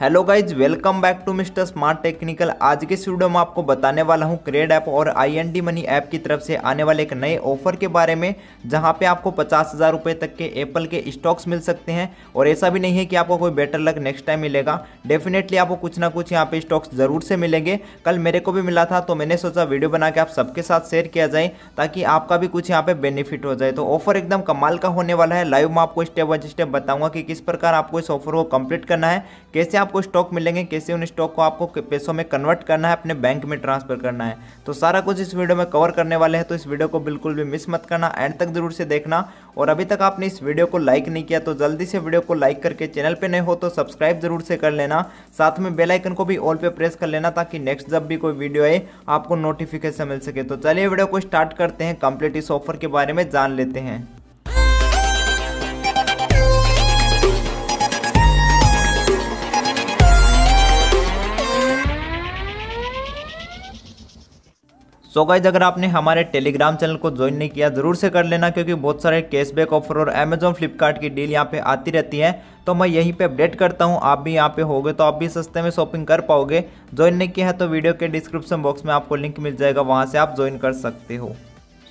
hello guys welcome back to mister smart technical आज के studio video में आपको बताने वाला हूं क्रेड ऐप और आईएनडी मनी ऐप की तरफ से आने वाले एक नए ऑफर के बारे में जहां पे आपको पचास हज़ार रुपये तक के एप्पल के स्टॉक्स मिल सकते हैं और ऐसा भी नहीं है कि आपको कोई बेटर लक नेक्स्ट टाइम मिलेगा डेफिनेटली आपको कुछ ना कुछ यहाँ पे स्टॉक्स ज़रूर से मिलेंगे कल मेरे को भी मिला था तो मैंने सोचा वीडियो बना के आप सबके साथ शेयर किया जाए ताकि आपका भी कुछ यहाँ पर बेनिफिट हो जाए तो ऑफर एकदम कमाल का होने वाला है लाइव में आपको स्टेप बाई स्टेप बताऊँगा कि किस प्रकार आपको इस ऑफर को कम्प्लीट करना है कैसे आपको स्टॉक मिलेंगे कैसे उन स्टॉक को आपको पैसों में कन्वर्ट करना है अपने बैंक में ट्रांसफर करना है तो सारा कुछ इस वीडियो में कवर करने वाले हैं तो इस वीडियो को बिल्कुल भी मिस मत करना एंड तक जरूर से देखना और अभी तक आपने इस वीडियो को लाइक नहीं किया तो जल्दी से वीडियो को लाइक करके चैनल पर नहीं हो तो सब्सक्राइब जरूर से कर लेना साथ में बेलाइकन को भी ऑल पर प्रेस कर लेना ताकि नेक्स्ट जब भी कोई वीडियो आए आपको नोटिफिकेशन मिल सके तो चलिए वीडियो को स्टार्ट करते हैं कंप्लीट इस ऑफर के बारे में जान लेते हैं सो गाइज अगर आपने हमारे टेलीग्राम चैनल को ज्वाइन नहीं किया जरूर से कर लेना क्योंकि बहुत सारे कैशबैक ऑफर और अमेजोन फ्लिपकार्ट की डील यहाँ पे आती रहती है तो मैं यहीं पे अपडेट करता हूँ आप भी यहाँ पे होगे तो आप भी सस्ते में शॉपिंग कर पाओगे ज्वाइन नहीं किया है तो वीडियो के डिस्क्रिप्शन बॉक्स में आपको लिंक मिल जाएगा वहाँ से आप ज्वाइन कर सकते हो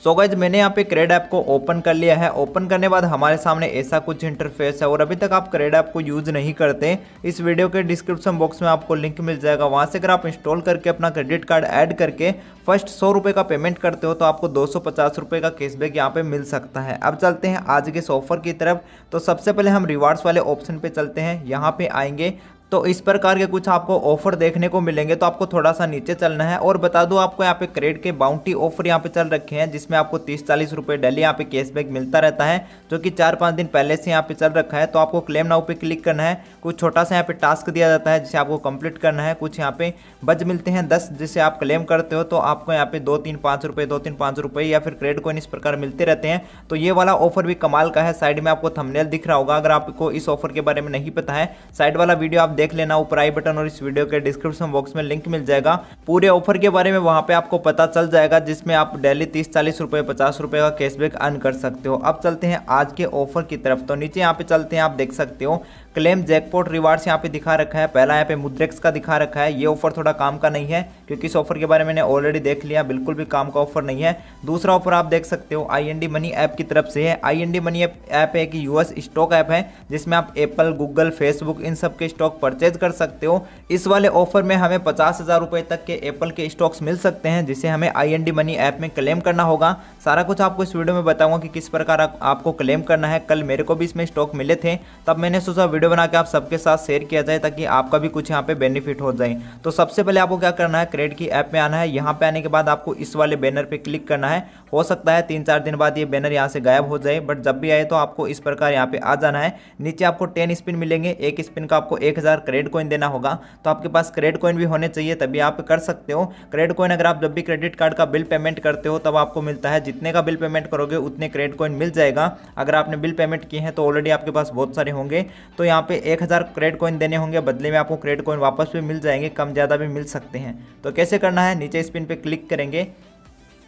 सो गाइज मैंने यहाँ पे क्रेड ऐप को ओपन कर लिया है ओपन करने बाद हमारे सामने ऐसा कुछ इंटरफेस है और अभी तक आप क्रेड ऐप को यूज़ नहीं करते इस वीडियो के डिस्क्रिप्शन बॉक्स में आपको लिंक मिल जाएगा वहाँ से अगर आप इंस्टॉल करके अपना क्रेडिट कार्ड ऐड करके फर्स्ट सौ रुपये का पेमेंट करते हो तो आपको दो सौ पचास रुपये का कैशबैक यहाँ पे मिल सकता है अब चलते हैं आज के इस ऑफर की तरफ तो सबसे पहले हम रिवार्ड्स वाले ऑप्शन पे चलते हैं यहाँ पे आएंगे तो इस प्रकार के कुछ आपको ऑफर देखने को मिलेंगे तो आपको थोड़ा सा नीचे चलना है और बता दूं आपको यहाँ पे क्रेड के बाउंटी ऑफर यहाँ पे चल रखे हैं जिसमें आपको तीस चालीस रुपये डेली यहाँ पे कैशबैक मिलता रहता है जो कि चार पाँच दिन पहले से यहाँ पे चल रखा है तो आपको क्लेम नाउ पे क्लिक करना है कुछ छोटा सा यहाँ पे टास्क दिया जाता है जिसे आपको कंप्लीट करना है कुछ यहाँ पे बज मिलते हैं दस जिसे आप क्लेम करते हो तो आपको यहाँ पे दो तीन पाँच रुपये दो तीन पाँच रुपये या फिर क्रेड कोइन इस प्रकार मिलते रहते हैं तो ये वाला ऑफर भी कमाल का है साइड में आपको थमनेल दिख रहा होगा अगर आपको इस ऑफर के बारे में नहीं पता है साइड वाला वीडियो आप देख लेना ऊपर आई बटन और इस वीडियो के डिस्क्रिप्शन बॉक्स में लिंक मिल जाएगा पूरे ऑफर के बारे में वहाँ पे आपको पता चल जाएगा जिसमें आप डेली तीस चालीस रुपए पचास रुपए का कैशबैक अर्न कर सकते हो अब चलते हैं आज के ऑफर की तरफ तो नीचे यहाँ पे चलते हैं आप देख सकते हो क्लेम जैकपॉट रिवार्ड्स यहाँ पे दिखा रखा है पहला यहाँ पे मुद्रेक्स का दिखा रखा है ये ऑफर थोड़ा काम का नहीं है क्योंकि इस ऑफर के बारे में मैंने ऑलरेडी देख लिया बिल्कुल भी काम का ऑफर नहीं है दूसरा ऑफर आप देख सकते हो आई मनी ऐप की तरफ से है आई मनी ऐप है कि यूएस स्टॉक ऐप है जिसमें आप एप्पल गूगल फेसबुक इन सब के स्टॉक परचेज कर सकते हो इस वाले ऑफर में हमें पचास हज़ार रुपये तक के एप्पल के स्टॉक्स मिल सकते हैं जिसे हमें आई मनी ऐप में क्लेम करना होगा सारा कुछ आपको इस वीडियो में बताऊंगा कि किस प्रकार आपको क्लेम करना है कल मेरे को भी इसमें स्टॉक मिले थे तब मैंने सोचा वीडियो वीडियो बना के आप सबके साथ शेयर किया जाए ताकि आपका भी कुछ यहाँ पे बेनिफिट हो जाए तो सबसे पहले आपको क्या करना है क्रेड की ऐप में आना है यहाँ पे आने के बाद आपको इस वाले बैनर पे क्लिक करना है हो सकता है तीन चार दिन बाद ये बैनर यहाँ से गायब हो जाए बट जब भी आए तो आपको इस प्रकार यहाँ पे आ जाना है नीचे आपको टेन स्पिन मिलेंगे एक स्पिन का आपको एक हज़ार क्रेड कॉइन देना होगा तो आपके पास क्रेड कॉइन भी होने चाहिए तभी आप कर सकते हो क्रेड कॉइन अगर आप जब भी क्रेडिट कार्ड का बिल पेमेंट करते हो तब आपको मिलता है जितने का बिल पेमेंट करोगे उतने क्रेड कॉइन मिल जाएगा अगर आपने बिल पेमेंट किए हैं तो ऑलरेडी आपके पास बहुत सारे होंगे तो यहाँ पे एक हज़ार क्रेड कॉइन देने होंगे बदले में आपको क्रेड कॉइन वापस भी मिल जाएंगे कम ज़्यादा भी मिल सकते हैं तो कैसे करना है नीचे स्पिन पे क्लिक करेंगे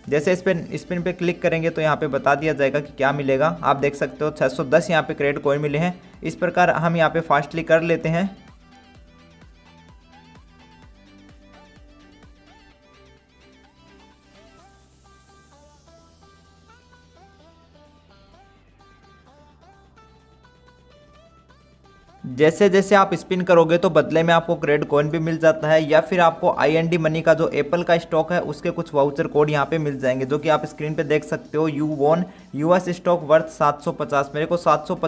जैसे इस पर स्पिन पे क्लिक करेंगे तो यहाँ पे बता दिया जाएगा कि क्या मिलेगा आप देख सकते हो 610 सौ यहाँ पे क्रेड कॉइन मिले हैं इस प्रकार हम यहाँ पे फास्टली कर लेते हैं जैसे जैसे आप स्पिन करोगे तो बदले में आपको क्रेड कॉइन भी मिल जाता है या फिर आपको आई मनी का जो एप्पल का स्टॉक है उसके कुछ वाउचर कोड यहाँ पे मिल जाएंगे जो कि आप स्क्रीन पे देख सकते हो यू वोन यूएस स्टॉक वर्थ 750 मेरे को सात सौ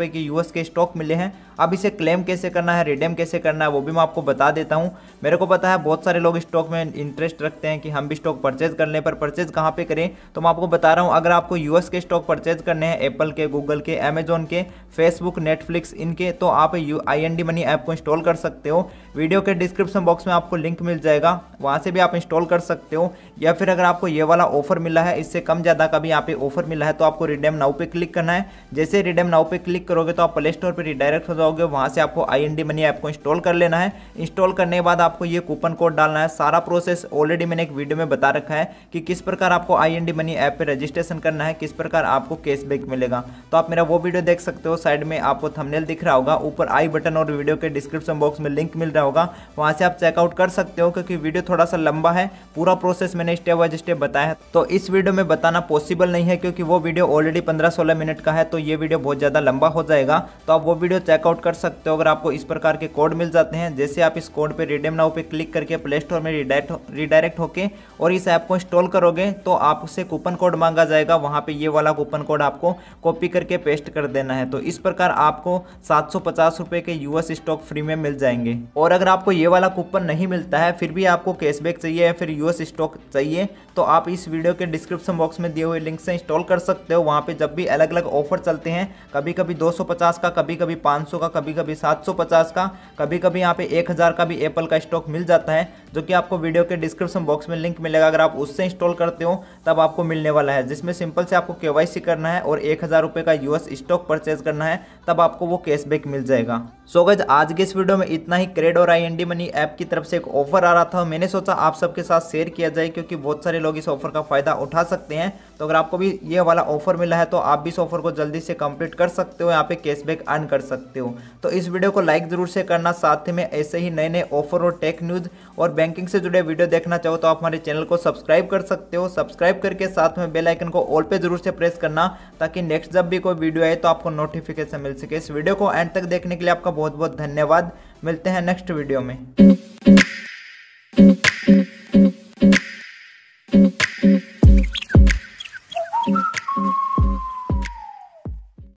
के यूएस के स्टॉक मिले हैं अब इसे क्लेम कैसे करना है रिडेम कैसे करना है वो भी मैं आपको बता देता हूँ मेरे को पता है बहुत सारे लोग स्टॉक में इंटरेस्ट रखते हैं कि हम भी स्टॉक परचेज करने पर परचेज कहाँ पर करें तो मैं आपको बता रहा हूँ अगर आपको यूएस के स्टॉक परचेज करने हैं एप्पल के गूगल के अमेजोन के फेसबुक नेटफ्लिक्स इनके तो आप आप you I N D money app को इंस्टॉल कर सकते हो वीडियो के डिस्क्रिप्शन बॉक्स में आपको लिंक मिल जाएगा वहाँ से भी आप इंस्टॉल कर सकते हो या फिर अगर आपको ये वाला ऑफर मिला है इससे कम ज़्यादा का भी यहाँ पे ऑफर मिला है तो आपको रिडेम नाउ पे क्लिक करना है जैसे रिडेम नाउ पे क्लिक करोगे तो आप प्ले स्टोर पर रिडायरेक्ट हो जाओगे वहाँ से आपको I N D money app को इंस्टॉल कर लेना है इंस्टॉल करने के बाद आपको ये कूपन कोड डालना है सारा प्रोसेस ऑलरेडी मैंने एक वीडियो में बता रखा है कि किस प्रकार आपको I N D money app पर रजिस्ट्रेशन करना है किस प्रकार आपको कैशबैक मिलेगा तो आप मेरा वो वीडियो देख सकते हो साइड में आपको थंबनेल दिख रहा होगा ऊपर आई बटन और वीडियो के डिस्क्रिप्शन बॉक्स में लिंक मिल रहा होगा वहाँ से आप चेकआउट कर सकते हो क्योंकि वीडियो थोड़ा सा लंबा है पूरा प्रोसेस मैंने स्टेप बाय स्टेप बताया है तो इस वीडियो में बताना पॉसिबल नहीं है क्योंकि वो वीडियो ऑलरेडी पंद्रह सोलह मिनट का है तो ये वीडियो बहुत ज़्यादा लंबा हो जाएगा तो आप वो वीडियो चेकआउट कर सकते हो अगर आपको इस प्रकार के कोड मिल जाते हैं जैसे आप इस कोड पर रिडेम नाउ पर क्लिक करके प्ले स्टोर में रिडायरेक्ट रिडायरेक्ट और इस ऐप को इंस्टॉल करोगे तो आपसे कूपन कोड मांगा जाएगा वहाँ पर ये वाला कूपन कोड आपको कॉपी करके पेस्ट कर देना है तो इस प्रकार आपको सात पचास रुपए के यूएस स्टॉक फ्री में मिल जाएंगे और अगर आपको ये वाला कूपन नहीं मिलता है फिर भी आपको कैशबैक चाहिए या फिर यूएस स्टॉक चाहिए तो आप इस वीडियो के डिस्क्रिप्शन बॉक्स में दिए हुए लिंक से इंस्टॉल कर सकते हो वहाँ पे जब भी अलग अलग ऑफर चलते हैं कभी कभी दो का कभी कभी पाँच का कभी कभी सात का कभी कभी यहाँ पे एक का भी एप्पल का स्टॉक मिल जाता है जो कि आपको वीडियो के डिस्क्रिप्शन बॉक्स में लिंक मिलेगा अगर आप उससे इंस्टॉल करते हो तब आपको मिलने वाला है जिसमें सिंपल से आपको के करना है और एक हज़ार का यूएस स्टॉक परचेज करना है तब आपको वो कैशबैक मिल जाएगा सो so गज आज के इस वीडियो में इतना ही क्रेड और आईएनडी मनी ऐप की तरफ से एक ऑफर आ रहा था मैंने सोचा आप सबके साथ शेयर किया जाए क्योंकि बहुत सारे लोग इस ऑफर का फायदा उठा सकते हैं तो अगर आपको भी ये वाला ऑफर मिला है तो आप भी इस ऑफर को जल्दी से कंप्लीट कर सकते हो यहाँ पे कैशबैक अर्न कर सकते हो तो इस वीडियो को लाइक जरूर से करना साथ में ऐसे ही नए नए ऑफर और टेक न्यूज और बैंकिंग से जुड़े वीडियो देखना चाहो तो आप हमारे चैनल को सब्सक्राइब कर सकते हो सब्सक्राइब करके साथ में बेलाइकन को ऑल पे जरूर से प्रेस करना ताकि नेक्स्ट जब भी कोई वीडियो आए तो आपको नोटिफिकेशन मिल सके इस वीडियो को एंड तक देखने के लिए आपका बहुत बहुत धन्यवाद मिलते हैं नेक्स्ट वीडियो में